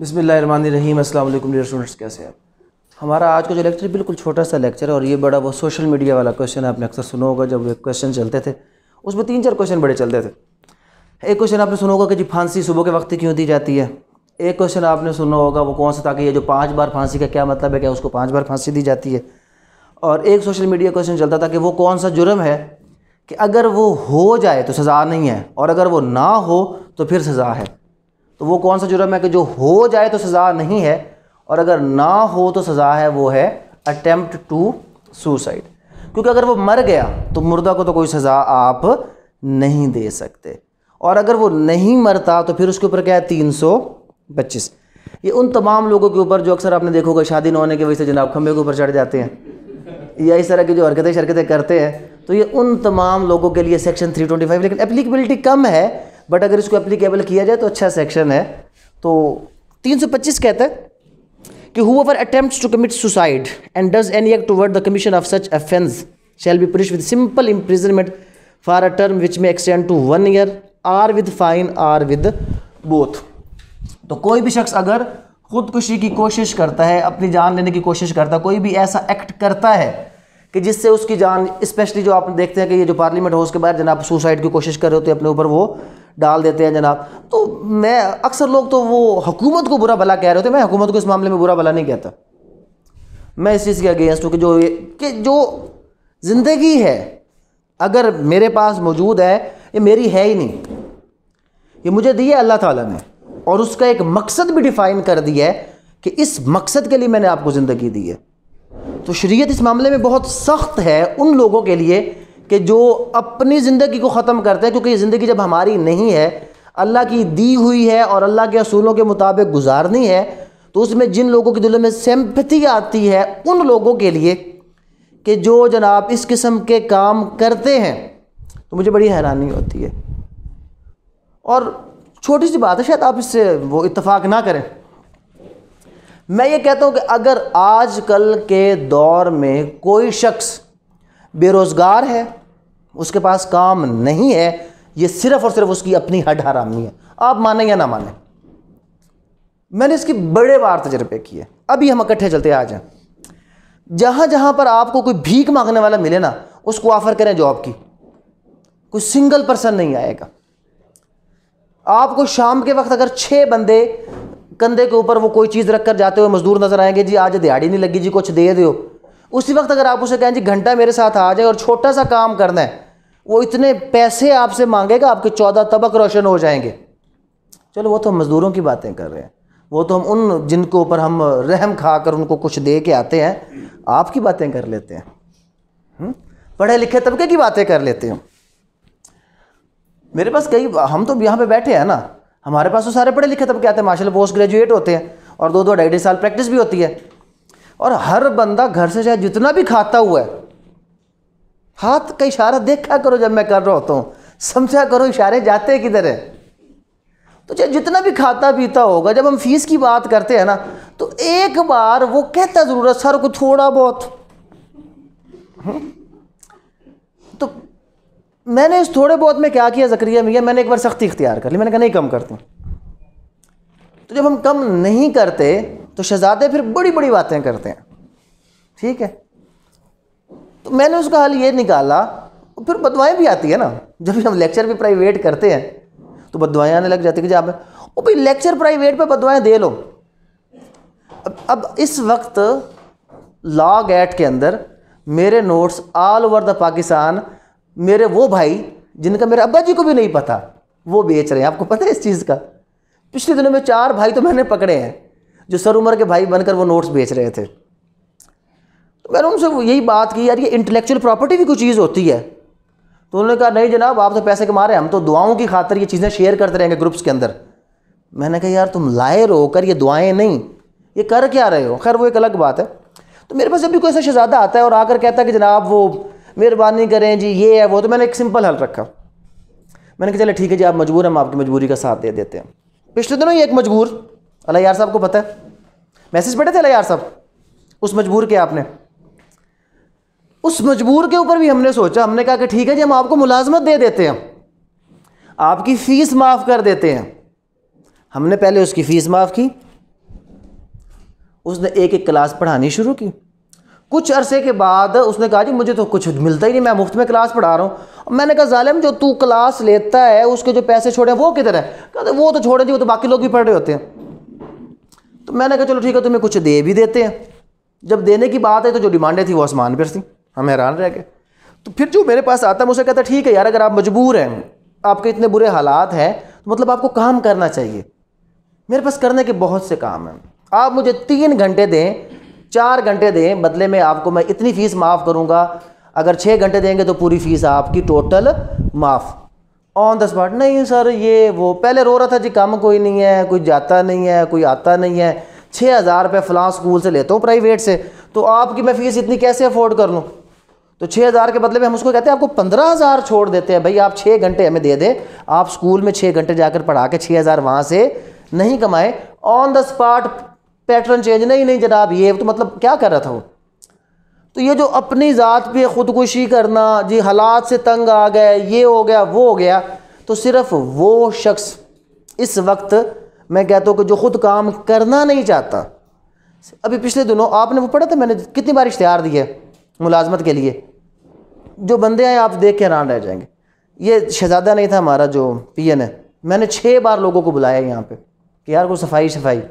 बिसमीम असल स्टूडेंट्स कैसे आप हमारा आज का जो लेक्चर बिल्कुल छोटा सा लेक्चर है और ये बड़ा वो सोशल मीडिया वाला क्वेश्चन है आपने अक्सर सुना होगा जब क्वेश्चन चलते थे उसमें तीन चार क्वेश्चन बड़े चलते थे एक क्वेश्चन आपने सुना होगा कि जी फांसी सुबह के वक्त क्यों दी जाती है एक क्वेश्चन आपने सुना होगा वो कौन सा ताकि ये जो पाँच बार फांसी का क्या मतलब है क्या उसको पाँच बार फांसी दी जाती है और एक सोशल मीडिया क्वेश्चन चलता था कि वो कौन सा जुर्म है कि अगर वो हो जाए तो सज़ा नहीं है और अगर वो ना हो तो फिर सज़ा है तो वो कौन सा जुर्म है कि जो हो जाए तो सज़ा नहीं है और अगर ना हो तो सज़ा है वो है अटैम्प्ट टू सुसाइड क्योंकि अगर वो मर गया तो मुर्दा को तो कोई सज़ा आप नहीं दे सकते और अगर वो नहीं मरता तो फिर उसके ऊपर क्या है तीन सौ पच्चीस ये उन तमाम लोगों के ऊपर जो अक्सर आपने देखोगे होगा शादी न होने की वजह से जनाब खंभे के ऊपर चढ़ जाते हैं या इस तरह की जो हरकतें शरकतें करते हैं तो ये उन तमाम लोगों के लिए सेक्शन 325 लेकिन एप्लीकेबिलिटी कम है बट अगर इसको एप्लीकेबल किया जाए तो अच्छा सेक्शन है तो 325 कहता है कि whoever attempt to commit suicide and does any act to the commission of such offence shall be punish with simple imprisonment for a term which may extend to one year or with fine or with both तो कोई भी शख्स अगर खुदकुशी की कोशिश करता है अपनी जान लेने की कोशिश करता है कोई भी ऐसा एक्ट करता है कि जिससे उसकी जान स्पेशली जो आप देखते हैं कि ये जो पार्लियामेंट हाउस के बाहर जनाब सुसाइड की कोशिश कर रहे होते हैं अपने ऊपर वो डाल देते हैं जनाब तो मैं अक्सर लोग तो वो हुकूमत को बुरा भला कह रहे होते मैं हुकूमत को इस मामले में बुरा भला नहीं कहता मैं इस चीज़ के अगेंस्ट हूँ कि जो कि जो ज़िंदगी है अगर मेरे पास मौजूद है ये मेरी है ही नहीं ये मुझे दी है अल्लाह ताला ने और उसका एक मकसद भी डिफ़ाइन कर दिया है कि इस मकसद के लिए मैंने आपको ज़िंदगी दी है तो शरीयत इस मामले में बहुत सख्त है उन लोगों के लिए कि जो अपनी ज़िंदगी को ख़त्म करते हैं क्योंकि ये ज़िंदगी जब हमारी नहीं है अल्लाह की दी हुई है और अल्लाह के असूलों के मुताबिक गुजारनी है तो उसमें जिन लोगों के दिलों में सेम्पति आती है उन लोगों के लिए कि जो जनाब इस किस्म के काम करते हैं तो मुझे बड़ी हैरानी होती है और छोटी सी बात है शायद आप इससे वो इतफाक़ ना करें मैं ये कहता हूँ कि अगर आजकल के दौर में कोई शख्स बेरोज़गार है उसके पास काम नहीं है ये सिर्फ और सिर्फ उसकी अपनी हड हरामी है आप माने या ना माने मैंने इसके बड़े बार तजर्बे किए अभी हम इकट्ठे चलते आ जाए जहां जहां पर आपको कोई भीख मांगने वाला मिले ना उसको ऑफ़र करें जॉब की कोई सिंगल पर्सन नहीं आएगा आपको शाम के वक्त अगर छह बंदे कंधे के ऊपर वो कोई चीज़ रखकर जाते हुए मजदूर नज़र आएंगे जी आज दिहाड़ी नहीं लगी जी कुछ दे दो उसी वक्त अगर आप उसे कहें जी घंटा मेरे साथ आ जाए और छोटा सा काम करना है वो इतने पैसे आपसे मांगेगा आपके चौदह तबक रोशन हो जाएंगे चलो वो तो हम मज़दूरों की बातें कर रहे हैं वो तो हम उन जिनके ऊपर हम रहम खा कर उनको कुछ दे के आते हैं आपकी बातें कर लेते हैं हम्म? पढ़े लिखे तबके की बातें कर लेते हैं मेरे पास कई हम तो यहाँ पे बैठे हैं ना हमारे पास तो सारे पढ़े लिखे तबके आते हैं माशाल्लाह पोस्ट ग्रेजुएट होते हैं और दो दो ढाई ढाई साल प्रैक्टिस भी होती है और हर बंदा घर से चाहे जितना भी खाता हुआ है हाथ का इशारा देखा करो जब मैं कर रहा होता हूँ समझा करो इशारे जाते किधर है तो चाहे जितना भी खाता पीता होगा जब हम फीस की बात करते हैं ना तो एक बार वो कहता ज़रूर है सर को थोड़ा बहुत हम्म। तो मैंने इस थोड़े बहुत में क्या किया जक्रिया भैया मैंने एक बार सख्ती इख्तियार कर ली मैंने कहा नहीं कम करती तो जब हम कम नहीं करते तो शहजादे फिर बड़ी बड़ी बातें करते हैं ठीक है तो मैंने उसका हल ये निकाला फिर बदवाएँ भी आती है ना जब भी हम लेक्चर भी प्राइवेट करते हैं तो बदवाएँ आने लग जाती है कि जब ओ भाई लेक्चर प्राइवेट पे बदवाएँ दे लो अब, अब इस वक्त लॉ गैट के अंदर मेरे notes all over the Pakistan मेरे वो भाई जिनका मेरे अब्बा जी को भी नहीं पता वो बेच रहे हैं आपको पता है इस चीज़ का पिछले दिनों में चार भाई तो मैंने पकड़े हैं जो सर उम्र के भाई बनकर वो नोट्स बेच रहे थे तो मैंने उनसे यही बात की यार ये इंटेलेक्चुअल प्रॉपर्टी भी कोई चीज़ होती है तो उन्होंने कहा नहीं जनाब आप तो पैसे कमा रहे हैं हम तो दुआओं की खातर ये चीज़ें शेयर करते रहेंगे ग्रुप्स के अंदर मैंने कहा यार तुम रो होकर ये दुआएं नहीं ये कर क्या रहे हो खैर वो एक अलग बात है तो मेरे पास जब भी कोई ऐसा शहजादा आता है और आकर कहता है कि जनाब वो मेहरबानी करें जी ये है वो तो मैंने एक सिंपल हल रखा मैंने कहा चले ठीक है जी आप मजबूर हैं हम आपकी मजबूरी का साथ दे देते हैं पिछले दिनों ही एक मजबूर अला यार साहब को पता है मैसेज पढ़े थे अला यार साहब उस मजबूर के आपने उस मजबूर के ऊपर भी हमने सोचा हमने कहा कि ठीक है जी हम आपको मुलाजमत दे देते हैं आपकी फ़ीस माफ़ कर देते हैं हमने पहले उसकी फ़ीस माफ़ की उसने एक एक क्लास पढ़ानी शुरू की कुछ अरसे के बाद उसने कहा जी मुझे तो कुछ मिलता ही नहीं मैं मुफ्त में क्लास पढ़ा रहा हूँ मैंने कहा जालिम जो तू क्लास लेता है उसके जो पैसे छोड़े वो किधर है कहते तो वो तो छोड़े जी वो तो बाकी लोग भी पढ़ रहे होते हैं तो मैंने कहा चलो ठीक है तुम्हें कुछ दे भी देते हैं जब देने की बात है तो जो डिमांडें थी वो आसमान पर थी हम हैरान रह गए तो फिर जो मेरे पास आता है मुझे कहता ठीक है यार अगर आप मजबूर हैं आपके इतने बुरे हालात हैं तो मतलब आपको काम करना चाहिए मेरे पास करने के बहुत से काम हैं आप मुझे तीन घंटे दें चार घंटे दें बदले में आपको मैं इतनी फ़ीस माफ़ करूँगा अगर छः घंटे देंगे तो पूरी फ़ीस आपकी टोटल माफ़ ऑन द स्पॉट नहीं सर ये वो पहले रो रहा था जी काम कोई नहीं है कोई जाता नहीं है कोई आता नहीं है छः हज़ार रुपये फ़लाँ स्कूल से लेता हूँ प्राइवेट से तो आपकी मैं फ़ीस इतनी कैसे अफोर्ड कर लूँ तो छः हज़ार के बदले में हम उसको कहते हैं आपको पंद्रह हज़ार छोड़ देते हैं भाई आप छः घंटे हमें दे दें आप स्कूल में छः घंटे जाकर पढ़ा के छः हज़ार वहाँ से नहीं कमाए on the spot pattern change नहीं नहीं जनाब ये तो मतलब क्या कर रहा था वो तो ये जो अपनी ज़ात पे ख़ुदकुशी करना जी हालात से तंग आ गए ये हो गया वो हो गया तो सिर्फ़ वो शख्स इस वक्त मैं कहता हूँ कि जो ख़ुद काम करना नहीं चाहता अभी पिछले दिनों आपने वो पढ़ा था मैंने कितनी बार इश्तहार दी है मुलाजमत के लिए जो बंदे आए आप देख के हैरान रह जाएंगे ये शहजादा नहीं था हमारा जो पी एन है मैंने छः बार लोगों को बुलाया यहाँ पे कि यार को सफाई सफाई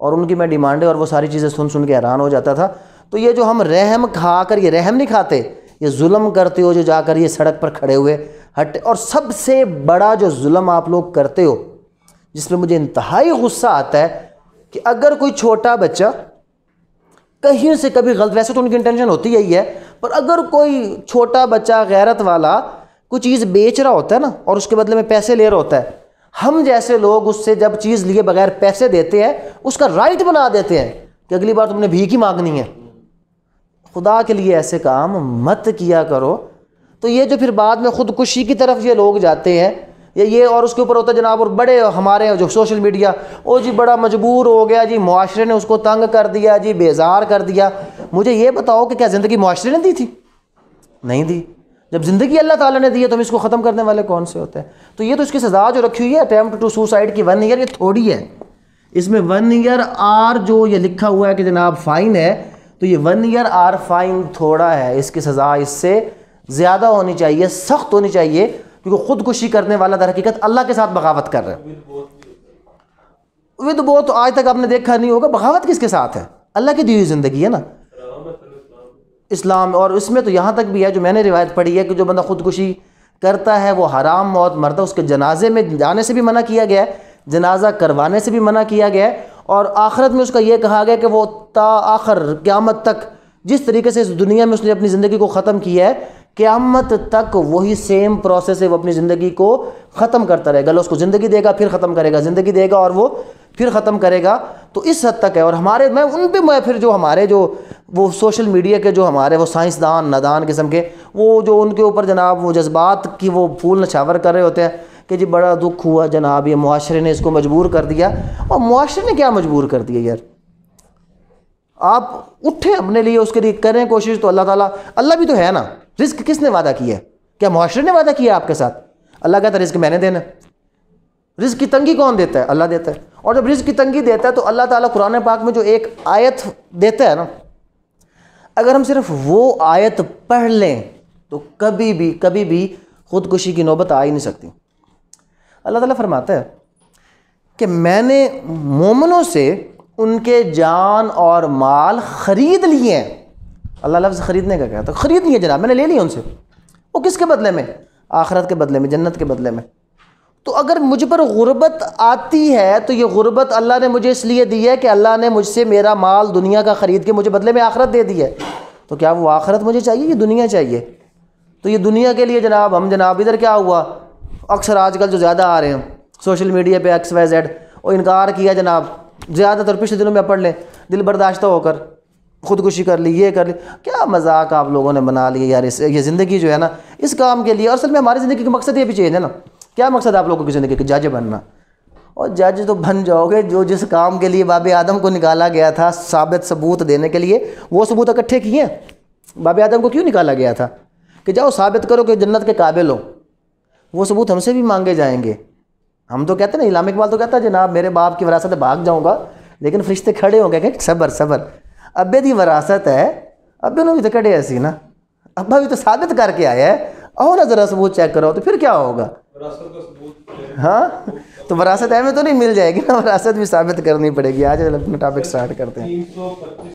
और उनकी मैं डिमांड है और वो सारी चीज़ें सुन सुन के हैरान हो जाता था तो ये जो हम रहम खा कर ये रहम नहीं खाते ये जुल्म करते हो जो जाकर ये सड़क पर खड़े हुए हट और सबसे बड़ा जो जुल्म आप लोग करते हो जिसमें मुझे इंतहाई गुस्सा आता है कि अगर कोई छोटा बच्चा कहीं से कभी गलत वैसे तो उनकी इंटेंशन होती यही है पर अगर कोई छोटा बच्चा गैरत वाला कोई चीज़ बेच रहा होता है ना और उसके बदले में पैसे ले रहा होता है हम जैसे लोग उससे जब चीज़ लिए बगैर पैसे देते हैं उसका राइट बना देते हैं कि अगली बार तुमने भीख ही मांगनी है खुदा के लिए ऐसे काम मत किया करो तो ये जो फिर बाद में ख़ुदकुशी की तरफ ये लोग जाते हैं या ये और उसके ऊपर होता है जनाब और बड़े हमारे जो सोशल मीडिया वो जी बड़ा मजबूर हो गया जी माशरे ने उसको तंग कर दिया जी बेजार कर दिया मुझे ये बताओ कि क्या ज़िंदगी माशरे ने दी थी नहीं दी जब ज़िंदगी अल्लाह ताला ने दी है तो हम इसको ख़त्म करने वाले कौन से होते हैं तो ये तो इसकी सज़ा जो रखी हुई है अटैम्प्ट टू सुसाइड की वन ईयर ये थोड़ी है इसमें वन ईयर आर जो ये लिखा हुआ है कि जनाब फ़ाइन है तो ये वन ईयर आर फाइन थोड़ा है इसकी सज़ा इससे ज़्यादा होनी चाहिए सख्त होनी चाहिए क्योंकि खुदकुशी करने वाला दर हकीकत अल्लाह के साथ बगावत कर रहे हैं विद वो तो आज तक आपने देखा नहीं होगा बगावत किसके साथ है अल्लाह की दी हुई ज़िंदगी है ना इस्लाम और उसमें तो यहाँ तक भी है जो मैंने रिवायत पढ़ी है कि जो बंदा खुदकुशी करता है वो हराम मौत मरता उसके जनाजे में जाने से भी मना किया गया है जनाजा करवाने से भी मना किया गया है और आखिरत में उसका ये कहा गया कि वो ता आखिर क़्यामत तक जिस तरीके से इस दुनिया में उसने अपनी ज़िंदगी को ख़त्म किया है क़्यामत तक वही सेम प्रोसेस है वो अपनी ज़िंदगी को ख़त्म करता रहेगा अल्लाह उसको ज़िंदगी देगा फिर ख़त्म करेगा ज़िंदगी देगा और वो फिर ख़त्म करेगा तो इस हद तक है और हमारे मैं उन पर मैं फिर जो हमारे जो वो सोशल मीडिया के जो हमारे वो साइंसदान नदान किस्म के वो जो उनके ऊपर जनाब वो जज्बात की वो फूल नछावर कर रहे होते हैं कि जी बड़ा दुख हुआ जनाब ये माशरे ने इसको मजबूर कर दिया और माशरे ने क्या मजबूर कर दिया यार आप उठें अपने लिए उसके लिए करें कोशिश तो अल्लाह ताला अल्लाह भी तो है ना रिस्क किसने वादा किया है क्या माशरे ने वादा किया आपके साथ अल्लाह कहता है रिस्क मैंने देना रिस्क की तंगी कौन देता है अल्लाह देता है और जब रिस्क की तंगी देता है तो अल्लाह ताला कुरान पाक में जो एक आयत देता है ना अगर हम सिर्फ वो आयत पढ़ लें तो कभी भी कभी भी ख़ुदकुशी की नौबत आ ही नहीं सकती अल्लाह ताला फरमाता है कि मैंने मोमनों से उनके जान और माल ख़रीद लिए हैं अल्लाह लफ्ज़ ख़रीदने का कहता ख़रीद लिया जनाब मैंने ले लिया उनसे वो किसके बदले में आखरत के बदले में जन्नत के बदले में तो अगर मुझ पर गुर्बत आती है तो ये गुर्बत अल्लाह ने मुझे इसलिए दी है कि अल्लाह ने मुझसे मेरा माल दुनिया का ख़रीद के मुझे बदले में आखरत दे दी है तो क्या वो आखरत मुझे चाहिए ये दुनिया चाहिए तो ये दुनिया के लिए जनाब हम जनाब इधर क्या हुआ अक्सर आजकल जो ज़्यादा आ रहे हैं सोशल मीडिया पे एक्स वाई जेड और इनकार किया जनाब ज़्यादातर पिछले दिनों में पढ़ लें दिल बर्दाश्त होकर खुदकुशी कर ली ये कर ली क्या मजाक आप लोगों ने बना लिया यार इस ये ज़िंदगी जो है ना इस काम के लिए और असल में हमारी ज़िंदगी का मकसद ये भी चेंज है ना क्या मकसद आप लोगों की ज़िंदगी के जज बनना और जज तो बन जाओगे जो जिस काम के लिए बाबे आदम को निकाला गया था साबित सबूत देने के लिए वो सबूत इकट्ठे किए बाबे आदम को क्यों निकाला गया था कि जाओ साबित करो कि जन्नत के काबिल हो वो सबूत हमसे भी मांगे जाएंगे हम तो कहते ना इलाम इकबाल तो कहता है जनाब मेरे बाप की वरासत भाग जाऊँगा लेकिन फरिश्ते खड़े होंगे कि सबर सबर अबे की वरासत है अबे भी तो कटे ऐसी ना अबा भी तो साबित करके आया है आओ ना ज़रा सबूत चेक करो तो फिर क्या होगा हाँ तो वरासत एवं तो नहीं मिल जाएगी ना वरासत भी साबित करनी पड़ेगी आज अपना टॉपिक स्टार्ट करते हैं